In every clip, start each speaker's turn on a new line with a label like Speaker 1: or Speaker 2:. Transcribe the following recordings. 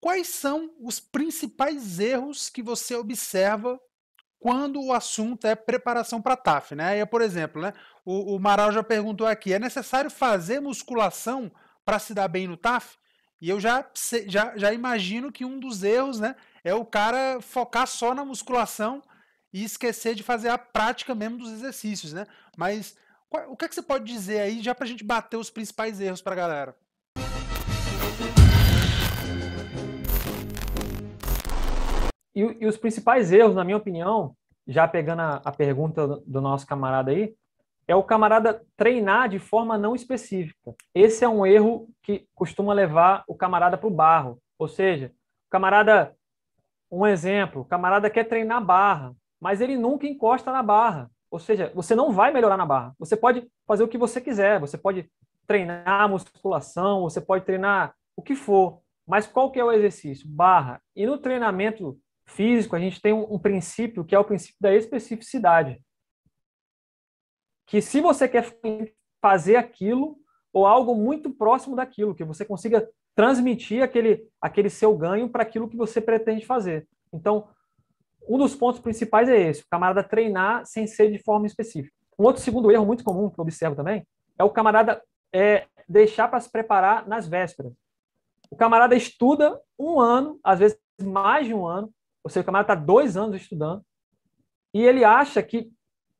Speaker 1: Quais são os principais erros que você observa quando o assunto é preparação para TAF, né? E, por exemplo, né, o, o Maral já perguntou aqui, é necessário fazer musculação para se dar bem no TAF? E eu já, já, já imagino que um dos erros, né, é o cara focar só na musculação e esquecer de fazer a prática mesmo dos exercícios, né? Mas o que, é que você pode dizer aí, já para a gente bater os principais erros para a galera? e, e, os principais erros, na minha opinião,
Speaker 2: já pegando a, a pergunta do, do nosso camarada aí, é o camarada treinar de forma não específica. Esse é um erro que costuma levar o camarada para o barro. Ou seja, o camarada, um exemplo, o camarada quer treinar barra, mas ele nunca encosta na barra. Ou seja, você não vai melhorar na barra. Você pode fazer o que você quiser, você pode treinar musculação, você pode treinar o que for, mas qual que é o exercício? Barra. E no treinamento físico, a gente tem um, um princípio que é o princípio da especificidade. Que se você quer fazer aquilo ou algo muito próximo daquilo, que você consiga transmitir aquele, aquele seu ganho para aquilo que você pretende fazer. Então, um dos pontos principais é esse, o camarada treinar sem ser de forma específica. Um outro segundo erro muito comum que eu observo também é o camarada é, deixar para se preparar nas vésperas. O camarada estuda um ano, às vezes mais de um ano, ou seja, o camarada está dois anos estudando e ele acha que.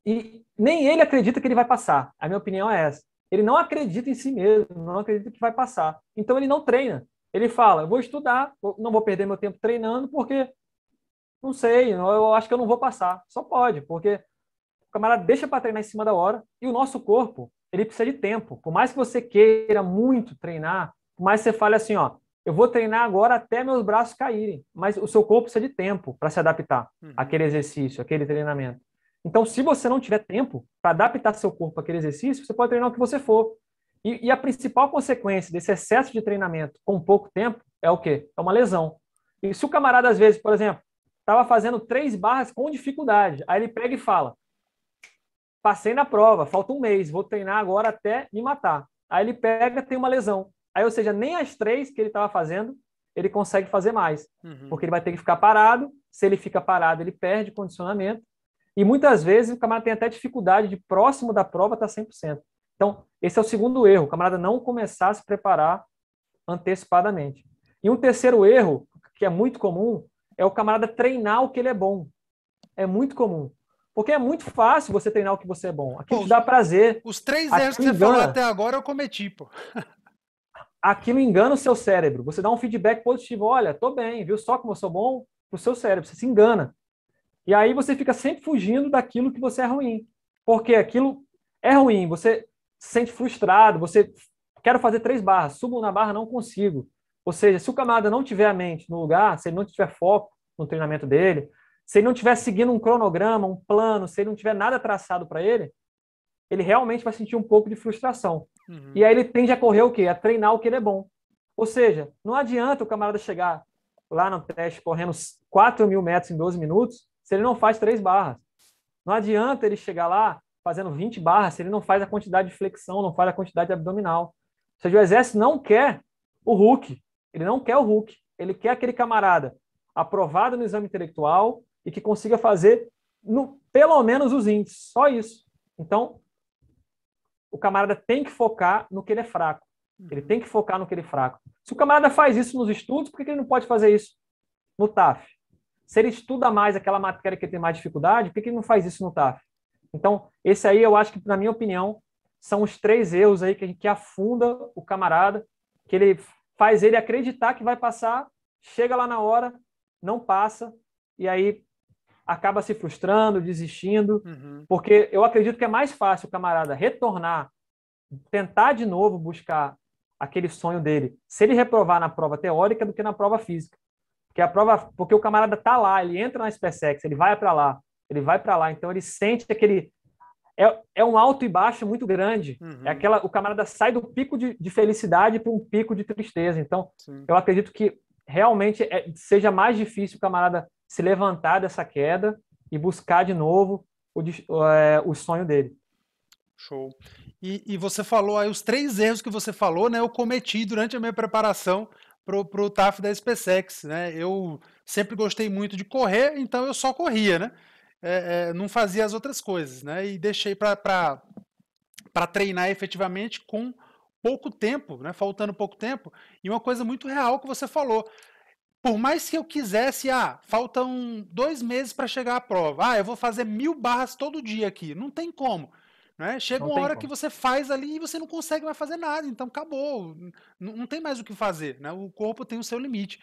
Speaker 2: E nem ele acredita que ele vai passar. A minha opinião é essa. Ele não acredita em si mesmo, não acredita que vai passar. Então ele não treina. Ele fala: vou estudar, não vou perder meu tempo treinando, porque não sei, eu acho que eu não vou passar. Só pode, porque o camarada deixa para treinar em cima da hora e o nosso corpo, ele precisa de tempo. Por mais que você queira muito treinar, por mais que você fale assim: ó, eu vou treinar agora até meus braços caírem, mas o seu corpo precisa de tempo para se adaptar uhum. àquele exercício, àquele treinamento. Então, se você não tiver tempo para adaptar seu corpo àquele exercício, você pode treinar o que você for. E, e, a principal consequência desse excesso de treinamento com pouco tempo é o quê? É uma lesão. E se o camarada, às vezes, por exemplo, estava fazendo três barras com dificuldade, aí ele pega e fala: passei na prova, falta um mês, vou treinar agora até me matar. Aí ele pega, tem uma lesão. Aí, ou seja, nem as três que ele estava fazendo, ele consegue fazer mais. Uhum. Porque ele vai ter que ficar parado. Se ele fica parado, ele perde condicionamento. E muitas vezes o camarada tem até dificuldade de próximo da prova estar tá 100%. Então, esse é o segundo erro, o camarada não começar a se preparar antecipadamente. E um terceiro erro, que é muito comum, é o camarada treinar o que ele é bom. É muito comum. Porque é muito fácil você treinar o que você é bom. Aqui pô, te dá prazer. Os três erros que você falou até agora eu cometi, pô. aquilo engana o seu cérebro. Você dá um feedback positivo, olha, tô bem, viu só como eu sou bom? O seu cérebro, você se engana. E aí você fica sempre fugindo daquilo que você é ruim. Porque aquilo é ruim, você se sente frustrado, você quer fazer três barras, subo na barra, não consigo. Ou seja, se o camarada não tiver a mente no lugar, se ele não tiver foco no treinamento dele, se ele não tiver seguindo um cronograma, um plano, se ele não tiver nada traçado para ele, ele realmente vai sentir um pouco de frustração. Uhum. E aí ele tende a correr o quê? A treinar o que ele é bom. Ou seja, não adianta o camarada chegar lá no teste correndo 4 mil metros em 12 minutos se ele não faz três barras. Não adianta ele chegar lá fazendo 20 barras se ele não faz a quantidade de flexão, não faz a quantidade abdominal. Ou seja, o exército não quer o Hulk. Ele não quer o Hulk. Ele quer aquele camarada aprovado no exame intelectual e que consiga fazer no, pelo menos os índices. Só isso. Então, o camarada tem que focar no que ele é fraco. Ele uhum. tem que focar no que ele é fraco. Se o camarada faz isso nos estudos, por que ele não pode fazer isso no TAF? Se ele estuda mais aquela matéria que ele tem mais dificuldade, por que ele não faz isso no TAF? Então, esse aí eu acho que, na minha opinião, são os três erros aí que, que afunda o camarada, que ele faz ele acreditar que vai passar, chega lá na hora, não passa, e aí acaba se frustrando, desistindo, uhum. porque eu acredito que é mais fácil o camarada retornar, tentar de novo buscar aquele sonho dele, se ele reprovar na prova teórica do que na prova física. Porque a prova, porque o camarada tá lá, ele entra na SpaceX, ele vai para lá, ele vai para lá, então ele sente aquele é, é um alto e baixo muito grande. Uhum. É aquela, o camarada sai do pico de, de felicidade para um pico de tristeza. Então, Sim. eu acredito que realmente é, seja mais difícil o camarada se levantar dessa queda e buscar
Speaker 1: de novo o, é, o sonho dele. Show. E, e, você falou aí os três erros que você falou, né? Eu cometi durante a minha preparação pro, pro TAF da SpaceX, né? Eu sempre gostei muito de correr, então eu só corria, né? É, é, não fazia as outras coisas, né? E deixei para treinar efetivamente com pouco tempo, né? Faltando pouco tempo. E uma coisa muito real que você falou por mais que eu quisesse, ah, faltam dois meses para chegar à prova. Ah, eu vou fazer mil barras todo dia aqui. Não tem como. Né? Chega não uma hora como. que você faz ali e você não consegue mais fazer nada. Então acabou. Não, não tem mais o que fazer. Né? O corpo tem o seu limite.